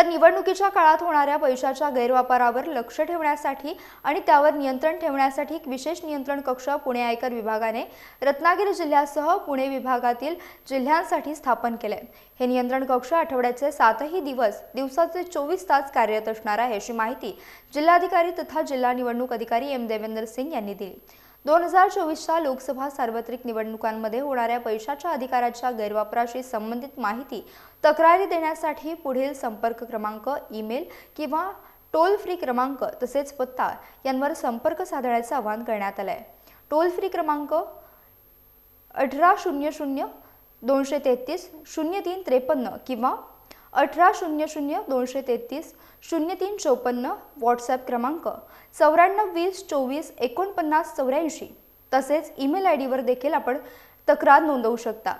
तर निवडणुकीच्या काळात होणाऱ्या पैशाच्या गैरवापरावर लक्ष ठेवण्यासाठी आणि त्यावर नियंत्रण ठेवण्यासाठी एक विशेष नियंत्रण कक्ष पुणे आयकर विभागाने रत्नागिरी जिल्ह्यासह पुणे विभागातील जिल्ह्यांसाठी स्थापन केले हे नियंत्रण कक्ष आठवड्याचे सातही दिवस दिवसाचे चोवीस तास कार्यरत असणार आहे अशी माहिती जिल्हाधिकारी तथा जिल्हा निवडणूक अधिकारी एम देवेंद्र सिंग यांनी दिली दोन हजार चोवीसच्या लोकसभा सार्वत्रिक निवडणुकांमध्ये होणाऱ्या पैशाच्या अधिकाराच्या गैरवापराशी संबंधित माहिती तक्रारी देण्यासाठी पुढील संपर्क क्रमांक ईमेल किंवा टोल फ्री क्रमांक तसेच पत्ता यांवर संपर्क साधण्याचं आवाहन करण्यात आलं आहे टोल फ्री क्रमांक अठरा शून्य शून्य दोनशे तेहतीस शून्य तीन त्रेपन्न किंवा अठरा शून्य शून्य दोनशे तेहतीस शून्य तीन चौपन्न व्हॉट्सॲप क्रमांक चौऱ्याण्णव वीस चोवीस एकोणपन्नास चौऱ्याऐंशी तसेच ईमेल आय डीवर देखील आपण तक्रार नोंदवू शकता